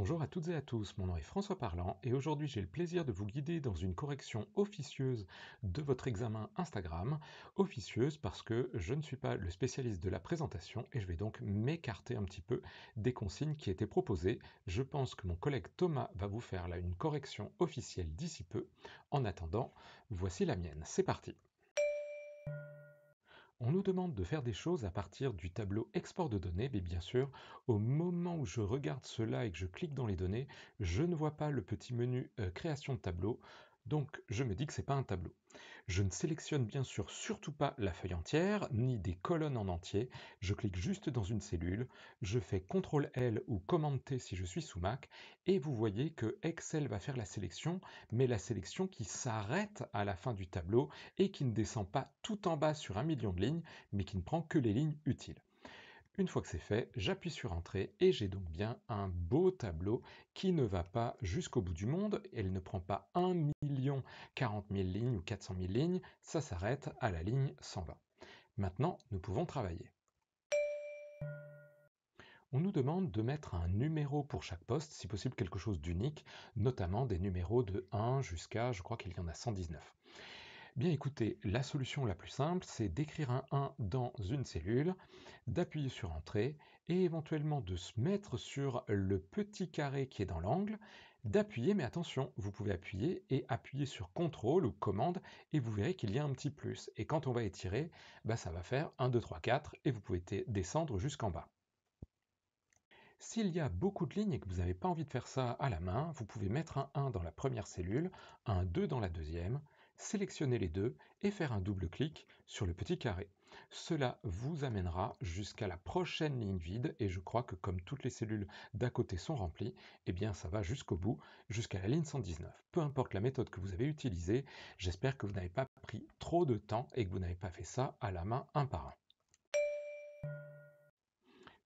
Bonjour à toutes et à tous, mon nom est François Parlant et aujourd'hui j'ai le plaisir de vous guider dans une correction officieuse de votre examen Instagram. Officieuse parce que je ne suis pas le spécialiste de la présentation et je vais donc m'écarter un petit peu des consignes qui étaient proposées. Je pense que mon collègue Thomas va vous faire là une correction officielle d'ici peu. En attendant, voici la mienne, c'est parti. On nous demande de faire des choses à partir du tableau export de données, mais bien sûr, au moment où je regarde cela et que je clique dans les données, je ne vois pas le petit menu euh, création de tableau. Donc je me dis que c'est pas un tableau. Je ne sélectionne bien sûr surtout pas la feuille entière, ni des colonnes en entier, je clique juste dans une cellule, je fais CTRL L ou CMD T si je suis sous Mac, et vous voyez que Excel va faire la sélection, mais la sélection qui s'arrête à la fin du tableau et qui ne descend pas tout en bas sur un million de lignes, mais qui ne prend que les lignes utiles. Une fois que c'est fait, j'appuie sur Entrée et j'ai donc bien un beau tableau qui ne va pas jusqu'au bout du monde. Elle ne prend pas 1 million 40 000 lignes ou 400 000 lignes, ça s'arrête à la ligne 120. Maintenant, nous pouvons travailler. On nous demande de mettre un numéro pour chaque poste, si possible quelque chose d'unique, notamment des numéros de 1 jusqu'à, je crois qu'il y en a 119. Bien écoutez, la solution la plus simple, c'est d'écrire un 1 dans une cellule, d'appuyer sur Entrée et éventuellement de se mettre sur le petit carré qui est dans l'angle, d'appuyer, mais attention, vous pouvez appuyer et appuyer sur CTRL ou Commande et vous verrez qu'il y a un petit plus. Et quand on va étirer, bah ça va faire 1, 2, 3, 4 et vous pouvez descendre jusqu'en bas. S'il y a beaucoup de lignes et que vous n'avez pas envie de faire ça à la main, vous pouvez mettre un 1 dans la première cellule, un 2 dans la deuxième, sélectionner les deux et faire un double clic sur le petit carré. Cela vous amènera jusqu'à la prochaine ligne vide et je crois que comme toutes les cellules d'à côté sont remplies, eh bien ça va jusqu'au bout, jusqu'à la ligne 119. Peu importe la méthode que vous avez utilisée, j'espère que vous n'avez pas pris trop de temps et que vous n'avez pas fait ça à la main un par un.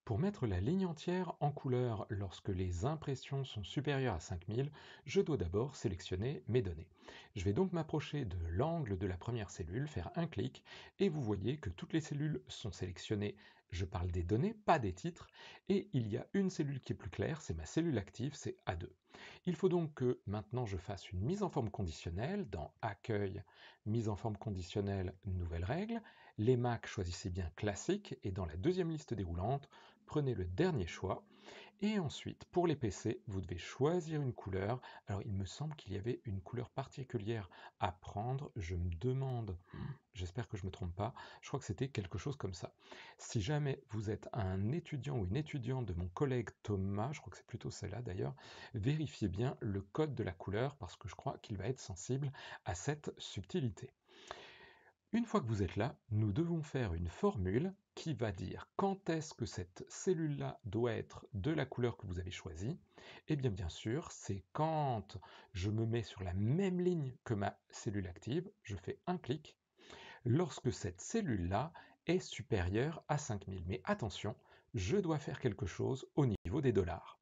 Pour mettre la ligne entière en couleur lorsque les impressions sont supérieures à 5000, je dois d'abord sélectionner mes données. Je vais donc m'approcher de l'angle de la première cellule, faire un clic, et vous voyez que toutes les cellules sont sélectionnées. Je parle des données, pas des titres, et il y a une cellule qui est plus claire, c'est ma cellule active, c'est A2. Il faut donc que maintenant je fasse une mise en forme conditionnelle dans Accueil, mise en forme conditionnelle, nouvelle règle. Les Mac choisissez bien classique et dans la deuxième liste déroulante, prenez le dernier choix. Et ensuite, pour les PC, vous devez choisir une couleur. Alors, il me semble qu'il y avait une couleur particulière à prendre. Je me demande, j'espère que je ne me trompe pas, je crois que c'était quelque chose comme ça. Si jamais vous êtes un étudiant ou une étudiante de mon collègue Thomas, je crois que c'est plutôt celle-là d'ailleurs, vérifiez bien le code de la couleur parce que je crois qu'il va être sensible à cette subtilité. Une fois que vous êtes là, nous devons faire une formule qui va dire quand est-ce que cette cellule-là doit être de la couleur que vous avez choisie, Eh bien bien sûr, c'est quand je me mets sur la même ligne que ma cellule active, je fais un clic, lorsque cette cellule-là est supérieure à 5000. Mais attention, je dois faire quelque chose au niveau des dollars.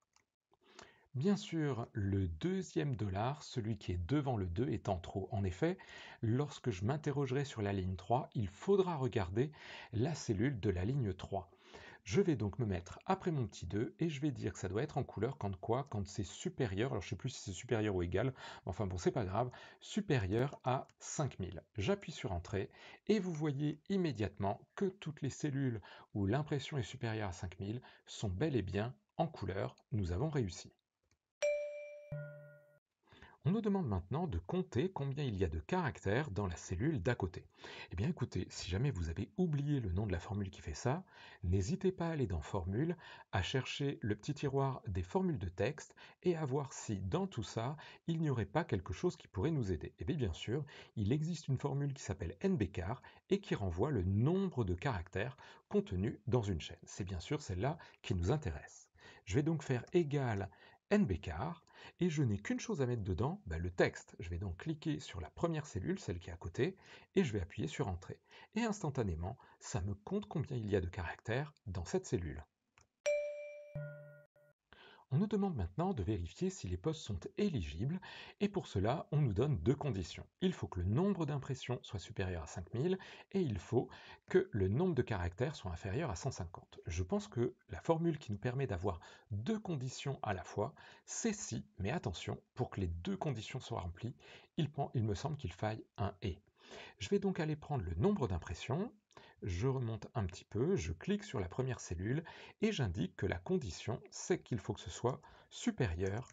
Bien sûr, le deuxième dollar, celui qui est devant le 2, est trop. En effet, lorsque je m'interrogerai sur la ligne 3, il faudra regarder la cellule de la ligne 3. Je vais donc me mettre après mon petit 2 et je vais dire que ça doit être en couleur quand quoi Quand c'est supérieur, alors je ne sais plus si c'est supérieur ou égal, enfin bon c'est pas grave, supérieur à 5000. J'appuie sur Entrée et vous voyez immédiatement que toutes les cellules où l'impression est supérieure à 5000 sont bel et bien en couleur, nous avons réussi. On nous demande maintenant de compter combien il y a de caractères dans la cellule d'à côté. Eh bien écoutez, si jamais vous avez oublié le nom de la formule qui fait ça, n'hésitez pas à aller dans Formule, à chercher le petit tiroir des formules de texte et à voir si dans tout ça, il n'y aurait pas quelque chose qui pourrait nous aider. Eh bien bien sûr, il existe une formule qui s'appelle NBCar et qui renvoie le nombre de caractères contenus dans une chaîne. C'est bien sûr celle-là qui nous intéresse. Je vais donc faire égal NBCar et je n'ai qu'une chose à mettre dedans, bah, le texte. Je vais donc cliquer sur la première cellule, celle qui est à côté, et je vais appuyer sur Entrée. Et instantanément, ça me compte combien il y a de caractères dans cette cellule. On nous demande maintenant de vérifier si les postes sont éligibles et pour cela, on nous donne deux conditions. Il faut que le nombre d'impressions soit supérieur à 5000 et il faut que le nombre de caractères soit inférieur à 150. Je pense que la formule qui nous permet d'avoir deux conditions à la fois, c'est si, mais attention, pour que les deux conditions soient remplies, il, il me semble qu'il faille un et. Je vais donc aller prendre le nombre d'impressions, je remonte un petit peu, je clique sur la première cellule et j'indique que la condition, c'est qu'il faut que ce soit supérieur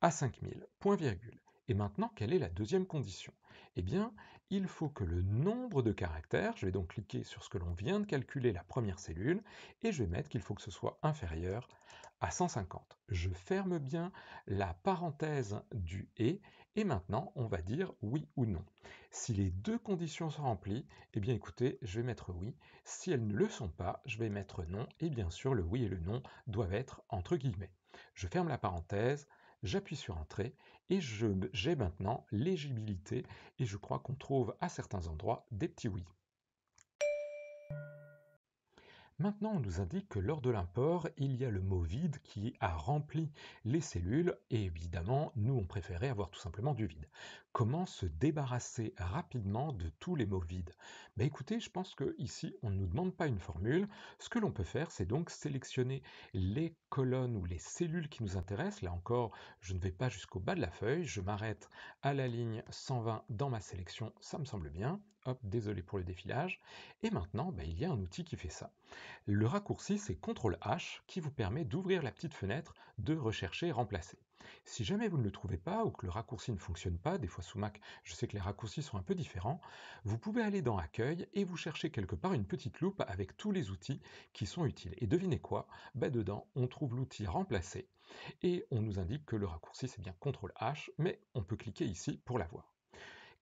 à 5000, point virgule. Et maintenant, quelle est la deuxième condition Eh bien, il faut que le nombre de caractères, je vais donc cliquer sur ce que l'on vient de calculer, la première cellule, et je vais mettre qu'il faut que ce soit inférieur à 150. Je ferme bien la parenthèse du « et », et maintenant on va dire oui ou non. Si les deux conditions sont remplies, eh bien écoutez, je vais mettre oui. Si elles ne le sont pas, je vais mettre non, et bien sûr le oui et le non doivent être entre guillemets. Je ferme la parenthèse, j'appuie sur Entrée et j'ai maintenant légibilité et je crois qu'on trouve à certains endroits des petits oui. Maintenant, on nous indique que lors de l'import, il y a le mot vide qui a rempli les cellules, et évidemment, nous, on préférait avoir tout simplement du vide. Comment se débarrasser rapidement de tous les mots vides ben, Écoutez, je pense qu'ici, on ne nous demande pas une formule. Ce que l'on peut faire, c'est donc sélectionner les colonnes ou les cellules qui nous intéressent. Là encore, je ne vais pas jusqu'au bas de la feuille, je m'arrête à la ligne 120 dans ma sélection, ça me semble bien désolé pour le défilage. Et maintenant, bah, il y a un outil qui fait ça. Le raccourci, c'est CTRL-H qui vous permet d'ouvrir la petite fenêtre de rechercher et remplacer. Si jamais vous ne le trouvez pas ou que le raccourci ne fonctionne pas, des fois sous Mac, je sais que les raccourcis sont un peu différents, vous pouvez aller dans Accueil et vous chercher quelque part une petite loupe avec tous les outils qui sont utiles. Et devinez quoi bah, Dedans, on trouve l'outil Remplacer et on nous indique que le raccourci c'est bien CTRL-H, mais on peut cliquer ici pour l'avoir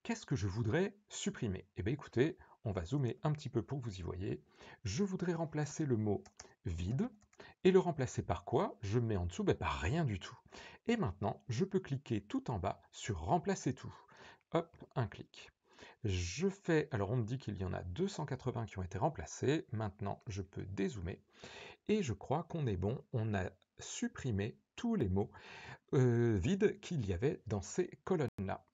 qu'est-ce que je voudrais supprimer Eh bien écoutez, on va zoomer un petit peu pour que vous y voyez. Je voudrais remplacer le mot vide et le remplacer par quoi Je mets en dessous ben, par rien du tout. Et maintenant, je peux cliquer tout en bas sur remplacer tout. Hop, un clic. Je fais, alors on me dit qu'il y en a 280 qui ont été remplacés. Maintenant, je peux dézoomer. Et je crois qu'on est bon. On a supprimé tous les mots euh, vides qu'il y avait dans ces colonnes-là.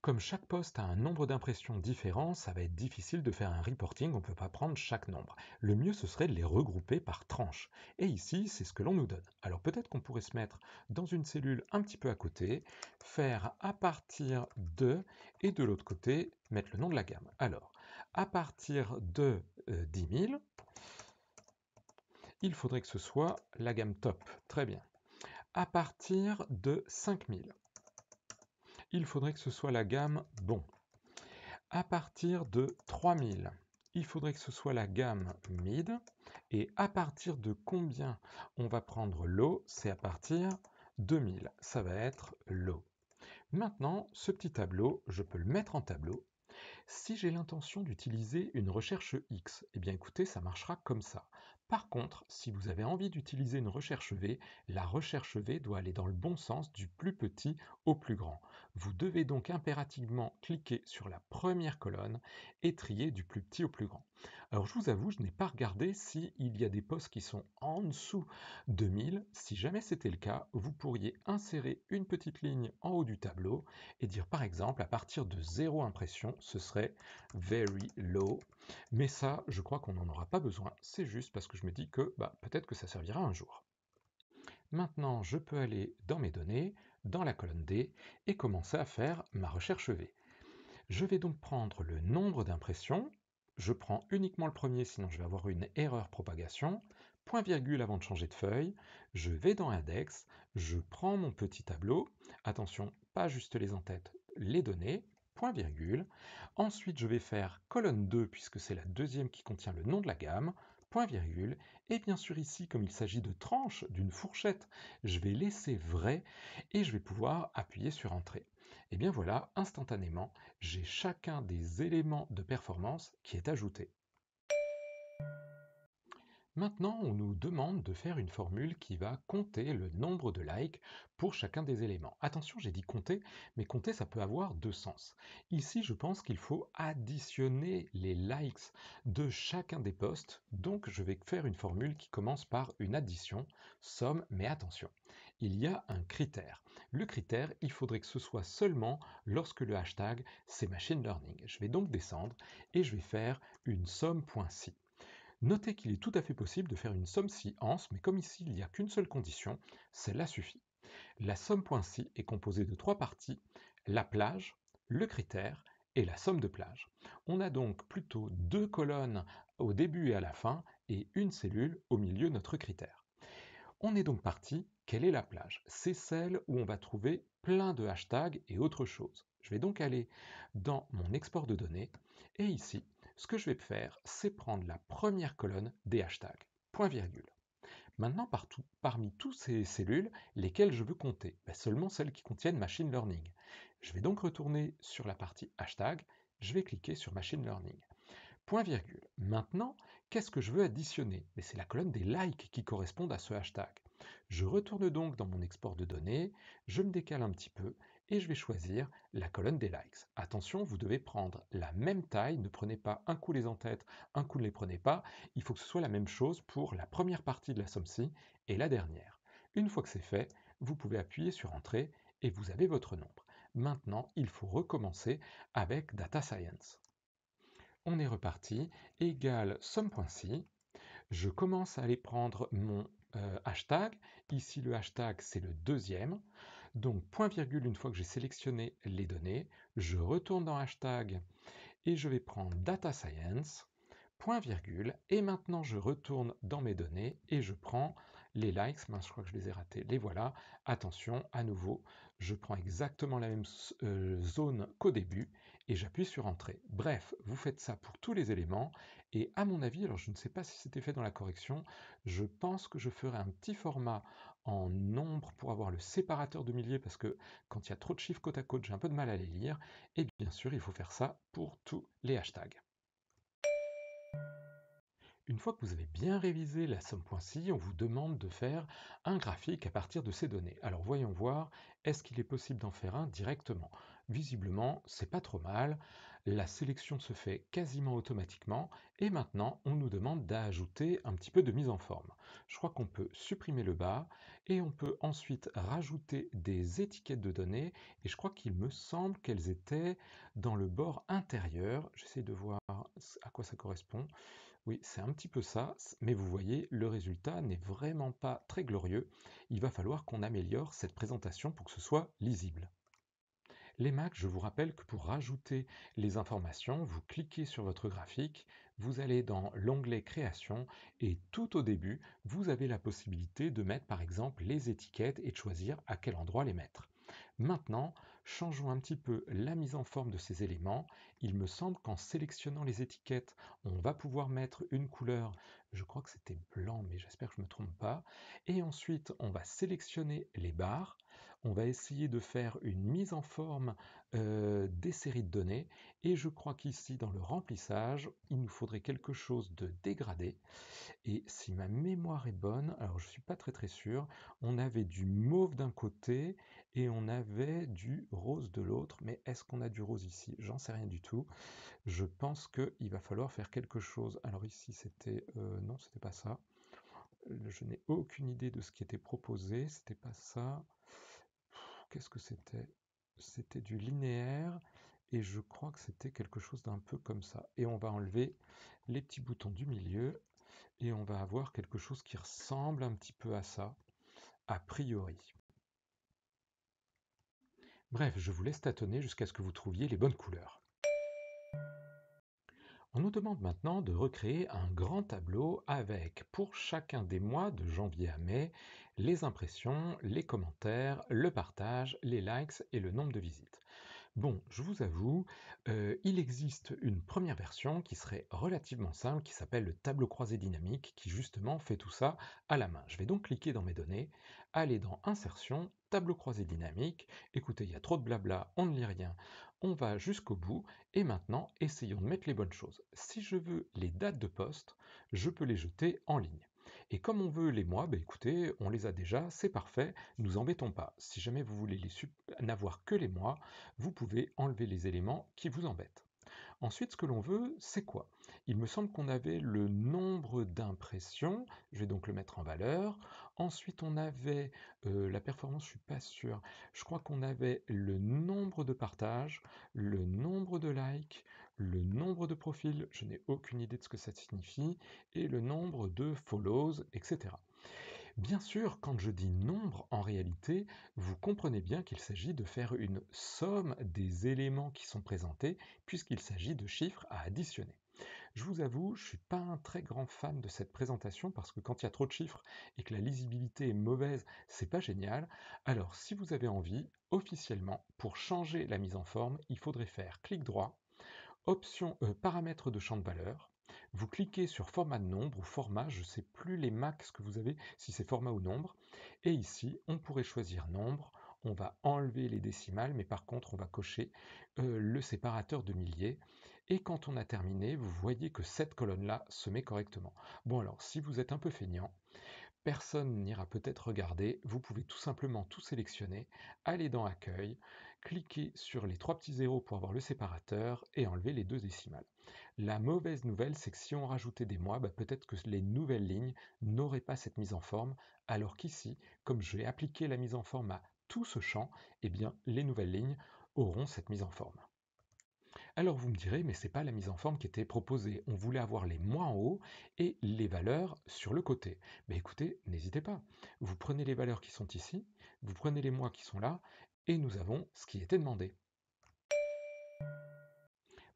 Comme chaque poste a un nombre d'impressions différent, ça va être difficile de faire un reporting, on ne peut pas prendre chaque nombre. Le mieux, ce serait de les regrouper par tranches. Et ici, c'est ce que l'on nous donne. Alors peut-être qu'on pourrait se mettre dans une cellule un petit peu à côté, faire à partir de, et de l'autre côté, mettre le nom de la gamme. Alors, à partir de 10 euh, 000, il faudrait que ce soit la gamme top. Très bien. À partir de 5000, il faudrait que ce soit la gamme bon. À partir de 3000, il faudrait que ce soit la gamme mid. Et à partir de combien on va prendre l'eau C'est à partir de 2000. Ça va être l'eau. Maintenant, ce petit tableau, je peux le mettre en tableau. Si j'ai l'intention d'utiliser une recherche X, eh bien écoutez, ça marchera comme ça. Par contre, si vous avez envie d'utiliser une recherche V, la recherche V doit aller dans le bon sens du plus petit au plus grand. Vous devez donc impérativement cliquer sur la première colonne et trier du plus petit au plus grand. Alors je vous avoue, je n'ai pas regardé s'il y a des postes qui sont en dessous de 1000. Si jamais c'était le cas, vous pourriez insérer une petite ligne en haut du tableau et dire par exemple à partir de zéro impression, ce serait very low mais ça, je crois qu'on n'en aura pas besoin. C'est juste parce que je me dis que bah, peut-être que ça servira un jour. Maintenant, je peux aller dans mes données, dans la colonne D, et commencer à faire ma recherche V. Je vais donc prendre le nombre d'impressions. Je prends uniquement le premier, sinon je vais avoir une erreur propagation. Point virgule avant de changer de feuille. Je vais dans Index. Je prends mon petit tableau. Attention, pas juste les en-têtes, les données virgule. Ensuite, je vais faire colonne 2 puisque c'est la deuxième qui contient le nom de la gamme, point virgule. Et bien sûr ici, comme il s'agit de tranches d'une fourchette, je vais laisser vrai et je vais pouvoir appuyer sur entrée. Et bien voilà, instantanément, j'ai chacun des éléments de performance qui est ajouté. Maintenant, on nous demande de faire une formule qui va compter le nombre de likes pour chacun des éléments. Attention, j'ai dit compter, mais compter, ça peut avoir deux sens. Ici, je pense qu'il faut additionner les likes de chacun des posts, donc je vais faire une formule qui commence par une addition, somme, mais attention, il y a un critère. Le critère, il faudrait que ce soit seulement lorsque le hashtag, c'est machine learning. Je vais donc descendre et je vais faire une somme.si. Notez qu'il est tout à fait possible de faire une somme si ans, mais comme ici il n'y a qu'une seule condition, celle-là suffit. La somme est composée de trois parties, la plage, le critère et la somme de plage. On a donc plutôt deux colonnes au début et à la fin et une cellule au milieu notre critère. On est donc parti, quelle est la plage C'est celle où on va trouver plein de hashtags et autres choses. Je vais donc aller dans mon export de données et ici, ce que je vais faire, c'est prendre la première colonne des hashtags, point virgule. Maintenant, parmi toutes ces cellules, lesquelles je veux compter ben, Seulement celles qui contiennent machine learning. Je vais donc retourner sur la partie hashtag, je vais cliquer sur machine learning. Point virgule. Maintenant, qu'est-ce que je veux additionner ben, c'est la colonne des likes qui correspondent à ce hashtag. Je retourne donc dans mon export de données, je me décale un petit peu et je vais choisir la colonne des likes. Attention, vous devez prendre la même taille, ne prenez pas un coup les en un coup ne les prenez pas, il faut que ce soit la même chose pour la première partie de la somme-ci et la dernière. Une fois que c'est fait, vous pouvez appuyer sur Entrée et vous avez votre nombre. Maintenant, il faut recommencer avec Data Science. On est reparti, égale somme.ci, je commence à aller prendre mon euh, hashtag, ici le hashtag c'est le deuxième, donc, point virgule, une fois que j'ai sélectionné les données, je retourne dans hashtag et je vais prendre data science, point virgule, et maintenant je retourne dans mes données et je prends les likes, je crois que je les ai ratés, les voilà, attention, à nouveau, je prends exactement la même euh, zone qu'au début et j'appuie sur entrée. Bref, vous faites ça pour tous les éléments et à mon avis, alors je ne sais pas si c'était fait dans la correction, je pense que je ferai un petit format en nombre pour avoir le séparateur de milliers parce que quand il y a trop de chiffres côte à côte, j'ai un peu de mal à les lire. Et bien sûr, il faut faire ça pour tous les hashtags. Une fois que vous avez bien révisé la somme.si, on vous demande de faire un graphique à partir de ces données. Alors voyons voir, est-ce qu'il est possible d'en faire un directement Visiblement, c'est pas trop mal, la sélection se fait quasiment automatiquement, et maintenant on nous demande d'ajouter un petit peu de mise en forme. Je crois qu'on peut supprimer le bas, et on peut ensuite rajouter des étiquettes de données, et je crois qu'il me semble qu'elles étaient dans le bord intérieur. J'essaie de voir à quoi ça correspond. Oui, c'est un petit peu ça, mais vous voyez, le résultat n'est vraiment pas très glorieux. Il va falloir qu'on améliore cette présentation pour que ce soit lisible. Les Macs, je vous rappelle que pour rajouter les informations, vous cliquez sur votre graphique, vous allez dans l'onglet Création et tout au début, vous avez la possibilité de mettre par exemple les étiquettes et de choisir à quel endroit les mettre. Maintenant, changeons un petit peu la mise en forme de ces éléments. Il me semble qu'en sélectionnant les étiquettes, on va pouvoir mettre une couleur, je crois que c'était blanc, mais j'espère que je ne me trompe pas. Et ensuite, on va sélectionner les barres. On va essayer de faire une mise en forme euh, des séries de données. Et je crois qu'ici, dans le remplissage, il nous faudrait quelque chose de dégradé. Et si ma mémoire est bonne, alors je ne suis pas très très sûr, on avait du mauve d'un côté et on avait du rose de l'autre. Mais est-ce qu'on a du rose ici J'en sais rien du tout. Je pense qu'il va falloir faire quelque chose. Alors ici, c'était... Euh, non, c'était pas ça. Je n'ai aucune idée de ce qui était proposé. C'était pas ça. Qu'est-ce que c'était C'était du linéaire et je crois que c'était quelque chose d'un peu comme ça. Et on va enlever les petits boutons du milieu et on va avoir quelque chose qui ressemble un petit peu à ça, a priori. Bref, je vous laisse tâtonner jusqu'à ce que vous trouviez les bonnes couleurs. On nous demande maintenant de recréer un grand tableau avec, pour chacun des mois de janvier à mai, les impressions, les commentaires, le partage, les likes et le nombre de visites. Bon, je vous avoue, euh, il existe une première version qui serait relativement simple, qui s'appelle le tableau croisé dynamique, qui justement fait tout ça à la main. Je vais donc cliquer dans mes données, aller dans Insertion, tableau croisé dynamique. Écoutez, il y a trop de blabla, on ne lit rien. On va jusqu'au bout, et maintenant, essayons de mettre les bonnes choses. Si je veux les dates de poste, je peux les jeter en ligne. Et comme on veut les mois, bah, écoutez, on les a déjà, c'est parfait, nous embêtons pas. Si jamais vous voulez n'avoir que les mois, vous pouvez enlever les éléments qui vous embêtent. Ensuite, ce que l'on veut, c'est quoi Il me semble qu'on avait le nombre d'impressions, je vais donc le mettre en valeur. Ensuite, on avait euh, la performance, je suis pas sûr. Je crois qu'on avait le nombre de partages, le nombre de likes, le nombre de profils, je n'ai aucune idée de ce que ça signifie, et le nombre de follows, etc. Bien sûr, quand je dis nombre, en réalité, vous comprenez bien qu'il s'agit de faire une somme des éléments qui sont présentés, puisqu'il s'agit de chiffres à additionner. Je vous avoue, je ne suis pas un très grand fan de cette présentation parce que quand il y a trop de chiffres et que la lisibilité est mauvaise, c'est pas génial. Alors si vous avez envie, officiellement, pour changer la mise en forme, il faudrait faire clic droit, Option e, paramètres de champ de valeur. Vous cliquez sur format de nombre ou format, je ne sais plus les max que vous avez, si c'est format ou nombre. Et ici, on pourrait choisir nombre, on va enlever les décimales, mais par contre, on va cocher euh, le séparateur de milliers. Et quand on a terminé, vous voyez que cette colonne-là se met correctement. Bon alors, si vous êtes un peu feignant, personne n'ira peut-être regarder, vous pouvez tout simplement tout sélectionner, aller dans Accueil, cliquez sur les trois petits zéros pour avoir le séparateur et enlever les deux décimales. La mauvaise nouvelle, c'est que si on rajoutait des mois, bah, peut-être que les nouvelles lignes n'auraient pas cette mise en forme, alors qu'ici, comme je vais appliquer la mise en forme à tout ce champ, eh bien, les nouvelles lignes auront cette mise en forme. Alors vous me direz, mais ce n'est pas la mise en forme qui était proposée. On voulait avoir les mois en haut et les valeurs sur le côté. Mais bah, écoutez, n'hésitez pas. Vous prenez les valeurs qui sont ici, vous prenez les mois qui sont là, et nous avons ce qui était demandé.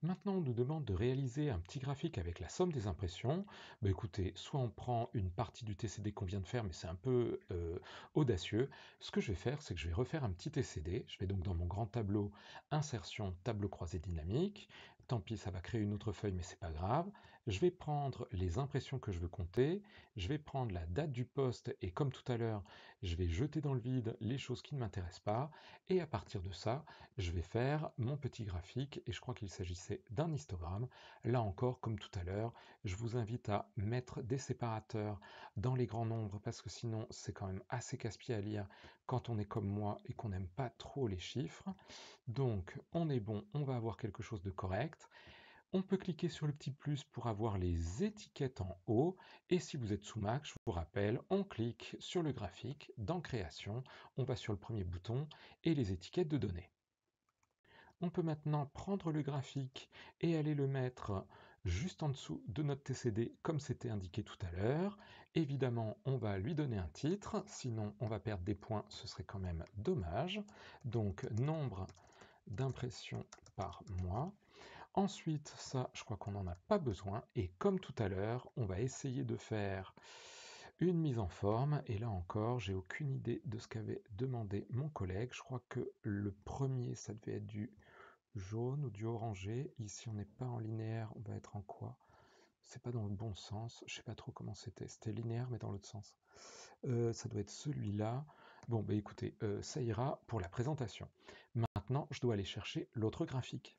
Maintenant, on nous demande de réaliser un petit graphique avec la somme des impressions. Bah, écoutez, soit on prend une partie du TCD qu'on vient de faire, mais c'est un peu euh, audacieux. Ce que je vais faire, c'est que je vais refaire un petit TCD. Je vais donc dans mon grand tableau, insertion, tableau croisé dynamique. Tant pis, ça va créer une autre feuille, mais c'est pas grave je vais prendre les impressions que je veux compter, je vais prendre la date du poste et comme tout à l'heure, je vais jeter dans le vide les choses qui ne m'intéressent pas et à partir de ça, je vais faire mon petit graphique et je crois qu'il s'agissait d'un histogramme. Là encore, comme tout à l'heure, je vous invite à mettre des séparateurs dans les grands nombres parce que sinon c'est quand même assez casse-pied à lire quand on est comme moi et qu'on n'aime pas trop les chiffres. Donc on est bon, on va avoir quelque chose de correct. On peut cliquer sur le petit plus pour avoir les étiquettes en haut. Et si vous êtes sous Mac, je vous rappelle, on clique sur le graphique, dans Création, on va sur le premier bouton et les étiquettes de données. On peut maintenant prendre le graphique et aller le mettre juste en dessous de notre TCD comme c'était indiqué tout à l'heure. Évidemment, on va lui donner un titre, sinon on va perdre des points, ce serait quand même dommage. Donc nombre d'impressions par mois. Ensuite, ça, je crois qu'on n'en a pas besoin. Et comme tout à l'heure, on va essayer de faire une mise en forme. Et là encore, j'ai aucune idée de ce qu'avait demandé mon collègue. Je crois que le premier, ça devait être du jaune ou du orangé. Ici, on n'est pas en linéaire. On va être en quoi C'est pas dans le bon sens. Je sais pas trop comment c'était. C'était linéaire, mais dans l'autre sens. Euh, ça doit être celui-là. Bon, bah, écoutez, euh, ça ira pour la présentation. Maintenant, je dois aller chercher l'autre graphique.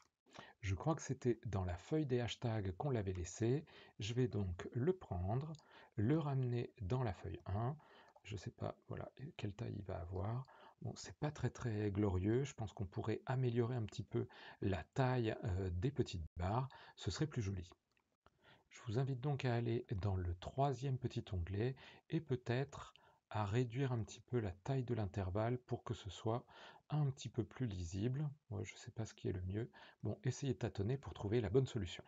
Je crois que c'était dans la feuille des hashtags qu'on l'avait laissé. Je vais donc le prendre, le ramener dans la feuille 1. Je ne sais pas voilà, quelle taille il va avoir. Bon, c'est pas très très glorieux. Je pense qu'on pourrait améliorer un petit peu la taille euh, des petites barres. Ce serait plus joli. Je vous invite donc à aller dans le troisième petit onglet et peut-être à réduire un petit peu la taille de l'intervalle pour que ce soit un petit peu plus lisible. Moi, je ne sais pas ce qui est le mieux. Bon, essayez de tâtonner pour trouver la bonne solution.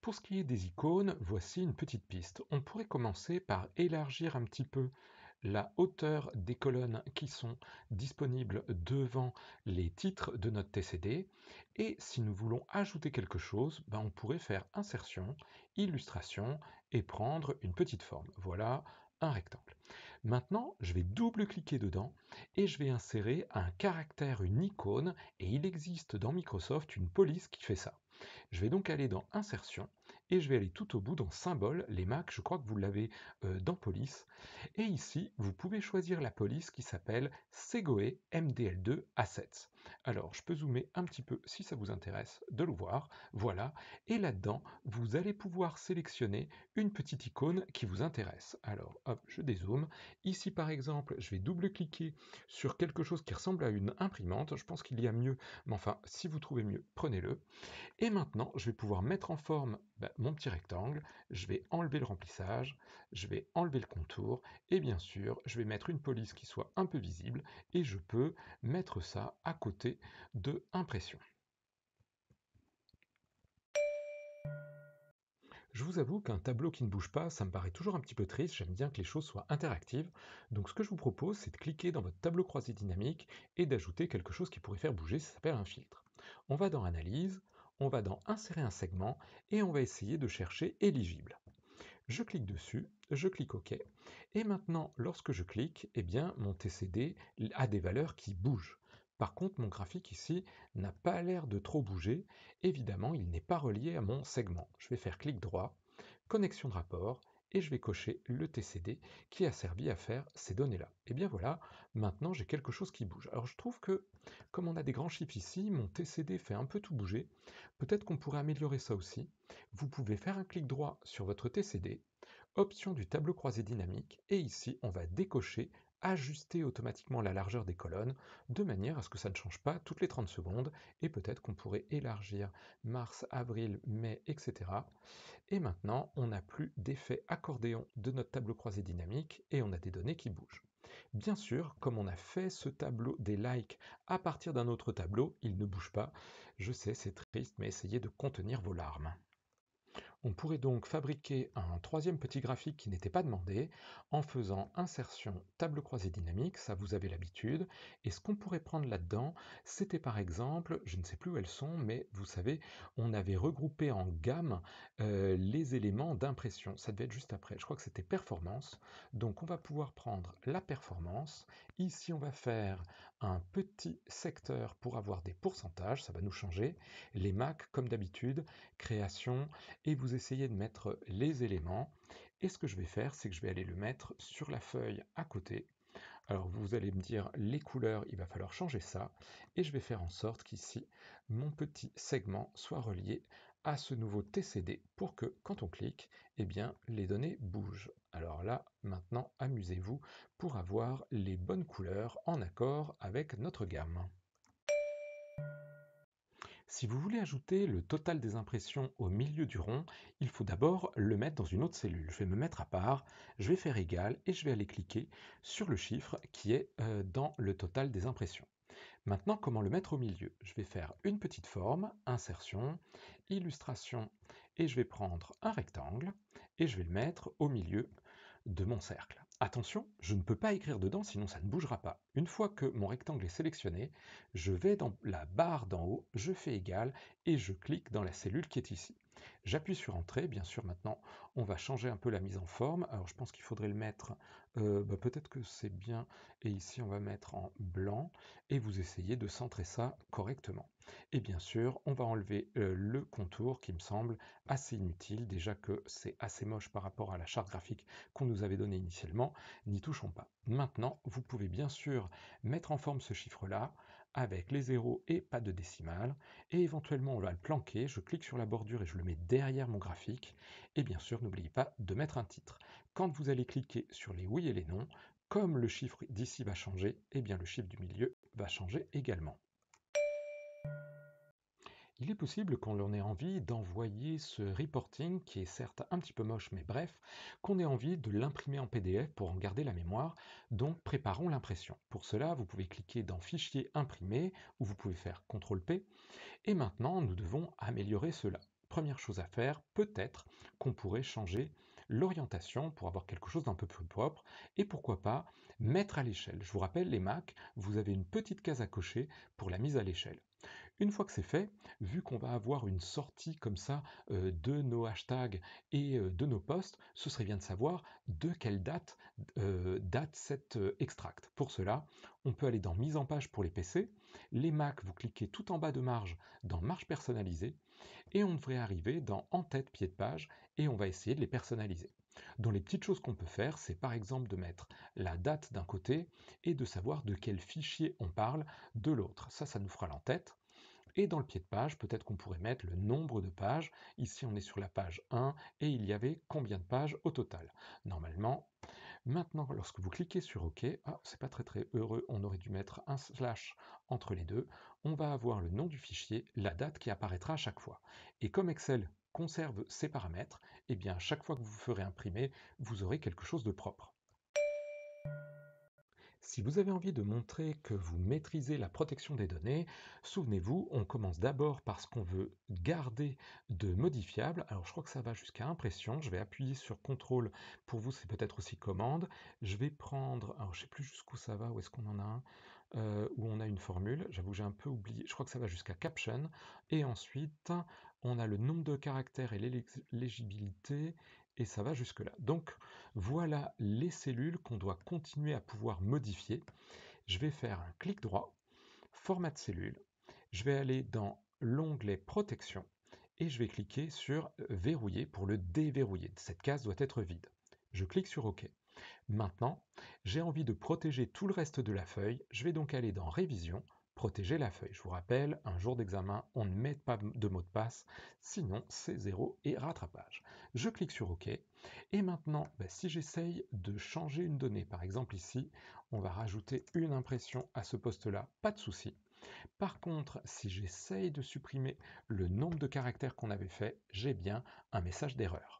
Pour ce qui est des icônes, voici une petite piste. On pourrait commencer par élargir un petit peu la hauteur des colonnes qui sont disponibles devant les titres de notre TCD. Et si nous voulons ajouter quelque chose, ben, on pourrait faire insertion, illustration et prendre une petite forme. Voilà un rectangle. Maintenant, je vais double-cliquer dedans et je vais insérer un caractère, une icône, et il existe dans Microsoft une police qui fait ça. Je vais donc aller dans Insertion et je vais aller tout au bout dans Symboles », les Macs, je crois que vous l'avez euh, dans Police. Et ici, vous pouvez choisir la police qui s'appelle Segoe MDL2 Assets. Alors, je peux zoomer un petit peu, si ça vous intéresse, de le voir. Voilà. Et là-dedans, vous allez pouvoir sélectionner une petite icône qui vous intéresse. Alors, hop, je dézoome. Ici, par exemple, je vais double-cliquer sur quelque chose qui ressemble à une imprimante. Je pense qu'il y a mieux, mais enfin, si vous trouvez mieux, prenez-le. Et maintenant, je vais pouvoir mettre en forme ben, mon petit rectangle. Je vais enlever le remplissage, je vais enlever le contour, et bien sûr, je vais mettre une police qui soit un peu visible, et je peux mettre ça à côté de Impression. Je vous avoue qu'un tableau qui ne bouge pas, ça me paraît toujours un petit peu triste, j'aime bien que les choses soient interactives. Donc ce que je vous propose, c'est de cliquer dans votre tableau croisé dynamique et d'ajouter quelque chose qui pourrait faire bouger, ça s'appelle un filtre. On va dans Analyse, on va dans Insérer un segment et on va essayer de chercher éligible. Je clique dessus, je clique OK. Et maintenant, lorsque je clique, eh bien, mon TCD a des valeurs qui bougent. Par contre, mon graphique ici n'a pas l'air de trop bouger. Évidemment, il n'est pas relié à mon segment. Je vais faire clic droit, connexion de rapport, et je vais cocher le TCD qui a servi à faire ces données-là. Et eh bien voilà, maintenant j'ai quelque chose qui bouge. Alors je trouve que, comme on a des grands chiffres ici, mon TCD fait un peu tout bouger. Peut-être qu'on pourrait améliorer ça aussi. Vous pouvez faire un clic droit sur votre TCD, option du tableau croisé dynamique, et ici on va décocher ajuster automatiquement la largeur des colonnes de manière à ce que ça ne change pas toutes les 30 secondes et peut-être qu'on pourrait élargir mars, avril, mai, etc. Et maintenant, on n'a plus d'effet accordéon de notre tableau croisé dynamique et on a des données qui bougent. Bien sûr, comme on a fait ce tableau des likes à partir d'un autre tableau, il ne bouge pas. Je sais, c'est triste, mais essayez de contenir vos larmes. On pourrait donc fabriquer un troisième petit graphique qui n'était pas demandé en faisant insertion table croisée dynamique, ça vous avez l'habitude, et ce qu'on pourrait prendre là-dedans, c'était par exemple, je ne sais plus où elles sont, mais vous savez, on avait regroupé en gamme euh, les éléments d'impression, ça devait être juste après, je crois que c'était performance, donc on va pouvoir prendre la performance Ici, on va faire un petit secteur pour avoir des pourcentages, ça va nous changer. Les Mac, comme d'habitude, création, et vous essayez de mettre les éléments. Et ce que je vais faire, c'est que je vais aller le mettre sur la feuille à côté. Alors vous allez me dire les couleurs, il va falloir changer ça, et je vais faire en sorte qu'ici, mon petit segment soit relié à ce nouveau TCD pour que quand on clique, eh bien, les données bougent. Alors là, maintenant, amusez-vous pour avoir les bonnes couleurs en accord avec notre gamme. Si vous voulez ajouter le total des impressions au milieu du rond, il faut d'abord le mettre dans une autre cellule. Je vais me mettre à part, je vais faire égal et je vais aller cliquer sur le chiffre qui est euh, dans le total des impressions. Maintenant, comment le mettre au milieu Je vais faire une petite forme, insertion, illustration, et je vais prendre un rectangle, et je vais le mettre au milieu de mon cercle. Attention, je ne peux pas écrire dedans, sinon ça ne bougera pas. Une fois que mon rectangle est sélectionné, je vais dans la barre d'en haut, je fais égal, et je clique dans la cellule qui est ici. J'appuie sur Entrée, bien sûr maintenant on va changer un peu la mise en forme. Alors je pense qu'il faudrait le mettre, euh, bah, peut-être que c'est bien, et ici on va mettre en blanc, et vous essayez de centrer ça correctement. Et bien sûr on va enlever euh, le contour qui me semble assez inutile, déjà que c'est assez moche par rapport à la charte graphique qu'on nous avait donnée initialement, n'y touchons pas. Maintenant vous pouvez bien sûr mettre en forme ce chiffre là, avec les zéros et pas de décimales. Et éventuellement, on va le planquer. Je clique sur la bordure et je le mets derrière mon graphique. Et bien sûr, n'oubliez pas de mettre un titre. Quand vous allez cliquer sur les oui et les non, comme le chiffre d'ici va changer, et eh bien le chiffre du milieu va changer également. Il est possible, qu'on ait envie, d'envoyer ce reporting, qui est certes un petit peu moche, mais bref, qu'on ait envie de l'imprimer en PDF pour en garder la mémoire, donc préparons l'impression. Pour cela, vous pouvez cliquer dans Fichier Imprimer, ou vous pouvez faire CTRL-P, et maintenant, nous devons améliorer cela première chose à faire, peut-être qu'on pourrait changer l'orientation pour avoir quelque chose d'un peu plus propre et pourquoi pas mettre à l'échelle. Je vous rappelle, les Mac, vous avez une petite case à cocher pour la mise à l'échelle. Une fois que c'est fait, vu qu'on va avoir une sortie comme ça euh, de nos hashtags et euh, de nos posts, ce serait bien de savoir de quelle date euh, date cet extract. Pour cela, on peut aller dans mise en page pour les PC, les Mac, vous cliquez tout en bas de marge dans marge personnalisée et on devrait arriver dans en tête pied de page et on va essayer de les personnaliser. Dans les petites choses qu'on peut faire, c'est par exemple de mettre la date d'un côté et de savoir de quel fichier on parle de l'autre. Ça, ça nous fera l'en-tête. Et dans le pied de page, peut-être qu'on pourrait mettre le nombre de pages. Ici, on est sur la page 1 et il y avait combien de pages au total Normalement, maintenant, lorsque vous cliquez sur OK, ah, c'est pas très très heureux, on aurait dû mettre un slash entre les deux, on va avoir le nom du fichier, la date qui apparaîtra à chaque fois. Et comme Excel conserve ces paramètres, eh bien chaque fois que vous ferez imprimer, vous aurez quelque chose de propre. Si vous avez envie de montrer que vous maîtrisez la protection des données, souvenez-vous, on commence d'abord par ce qu'on veut garder de modifiable. Alors je crois que ça va jusqu'à impression. Je vais appuyer sur contrôle. Pour vous, c'est peut-être aussi commande. Je vais prendre, alors je ne sais plus jusqu'où ça va, où est-ce qu'on en a un, euh, où on a une formule. J'avoue, j'ai un peu oublié. Je crois que ça va jusqu'à caption. Et ensuite, on a le nombre de caractères et l'éligibilité et ça va jusque-là. Donc voilà les cellules qu'on doit continuer à pouvoir modifier. Je vais faire un clic droit, format de cellule, je vais aller dans l'onglet protection et je vais cliquer sur verrouiller pour le déverrouiller. Cette case doit être vide. Je clique sur OK. Maintenant, j'ai envie de protéger tout le reste de la feuille. Je vais donc aller dans Révision, protéger la feuille. Je vous rappelle, un jour d'examen, on ne met pas de mot de passe, sinon c'est zéro et rattrapage. Je clique sur OK. Et maintenant, bah, si j'essaye de changer une donnée, par exemple ici, on va rajouter une impression à ce poste-là, pas de souci. Par contre, si j'essaye de supprimer le nombre de caractères qu'on avait fait, j'ai bien un message d'erreur.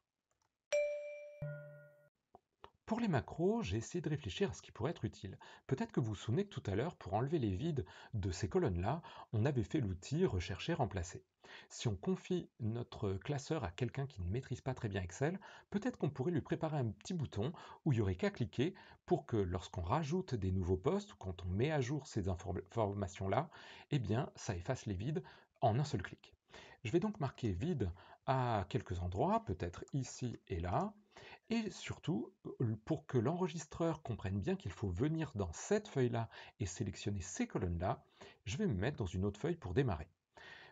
Pour les macros, j'ai essayé de réfléchir à ce qui pourrait être utile. Peut-être que vous vous souvenez que tout à l'heure, pour enlever les vides de ces colonnes-là, on avait fait l'outil rechercher, remplacer. Si on confie notre classeur à quelqu'un qui ne maîtrise pas très bien Excel, peut-être qu'on pourrait lui préparer un petit bouton où il n'y aurait qu'à cliquer pour que lorsqu'on rajoute des nouveaux postes ou quand on met à jour ces informations-là, eh bien, ça efface les vides en un seul clic. Je vais donc marquer vide à quelques endroits, peut-être ici et là, et surtout, euh, pour que l'enregistreur comprenne bien qu'il faut venir dans cette feuille-là et sélectionner ces colonnes-là, je vais me mettre dans une autre feuille pour démarrer.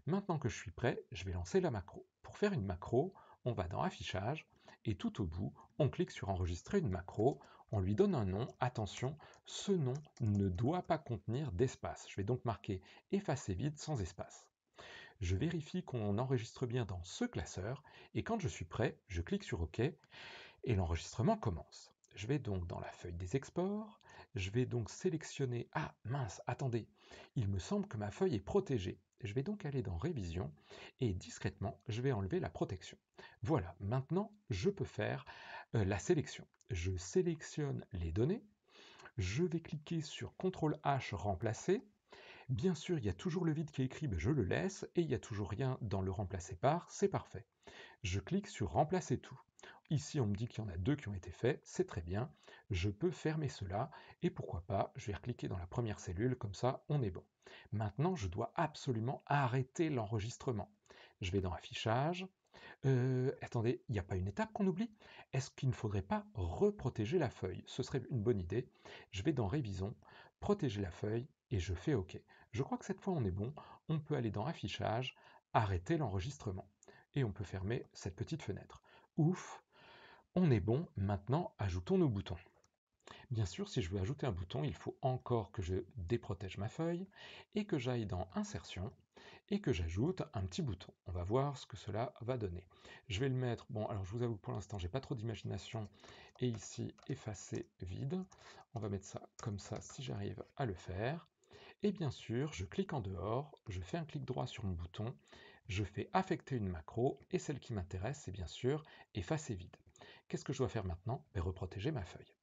Maintenant que je suis prêt, je vais lancer la macro. Pour faire une macro, on va dans Affichage et tout au bout, on clique sur Enregistrer une macro. On lui donne un nom. Attention, ce nom ne doit pas contenir d'espace. Je vais donc marquer Effacer vide sans espace je vérifie qu'on enregistre bien dans ce classeur, et quand je suis prêt, je clique sur OK, et l'enregistrement commence. Je vais donc dans la feuille des exports, je vais donc sélectionner... Ah mince, attendez, il me semble que ma feuille est protégée. Je vais donc aller dans Révision et discrètement, je vais enlever la protection. Voilà, maintenant, je peux faire euh, la sélection. Je sélectionne les données, je vais cliquer sur CTRL-H remplacer, Bien sûr, il y a toujours le vide qui est écrit, mais ben, je le laisse, et il n'y a toujours rien dans le remplacer par, c'est parfait. Je clique sur remplacer tout. Ici, on me dit qu'il y en a deux qui ont été faits, c'est très bien. Je peux fermer cela, et pourquoi pas, je vais recliquer dans la première cellule, comme ça, on est bon. Maintenant, je dois absolument arrêter l'enregistrement. Je vais dans Affichage, euh, attendez, il n'y a pas une étape qu'on oublie Est-ce qu'il ne faudrait pas reprotéger la feuille Ce serait une bonne idée. Je vais dans Révision, Protéger la feuille et je fais OK. Je crois que cette fois on est bon, on peut aller dans Affichage, arrêter l'enregistrement. Et on peut fermer cette petite fenêtre. Ouf, on est bon, maintenant ajoutons nos boutons. Bien sûr, si je veux ajouter un bouton, il faut encore que je déprotège ma feuille et que j'aille dans Insertion et que j'ajoute un petit bouton. On va voir ce que cela va donner. Je vais le mettre, bon alors je vous avoue pour l'instant j'ai pas trop d'imagination, et ici effacer vide. On va mettre ça comme ça si j'arrive à le faire. Et bien sûr, je clique en dehors, je fais un clic droit sur mon bouton, je fais affecter une macro, et celle qui m'intéresse, c'est bien sûr effacer vide. Qu'est-ce que je dois faire maintenant ben, Reprotéger ma feuille.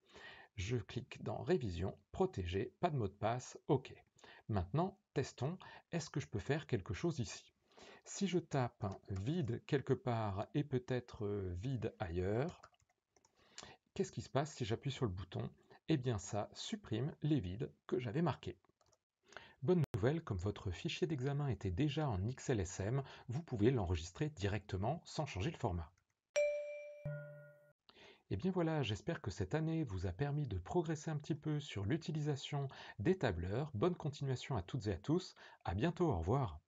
Je clique dans Révision, Protéger, pas de mot de passe, OK. Maintenant, testons, est-ce que je peux faire quelque chose ici Si je tape vide quelque part et peut-être euh, vide ailleurs, qu'est-ce qui se passe si j'appuie sur le bouton Eh bien ça supprime les vides que j'avais marqués comme votre fichier d'examen était déjà en XLSM, vous pouvez l'enregistrer directement sans changer le format. Et eh bien voilà, j'espère que cette année vous a permis de progresser un petit peu sur l'utilisation des tableurs. Bonne continuation à toutes et à tous. À bientôt, au revoir.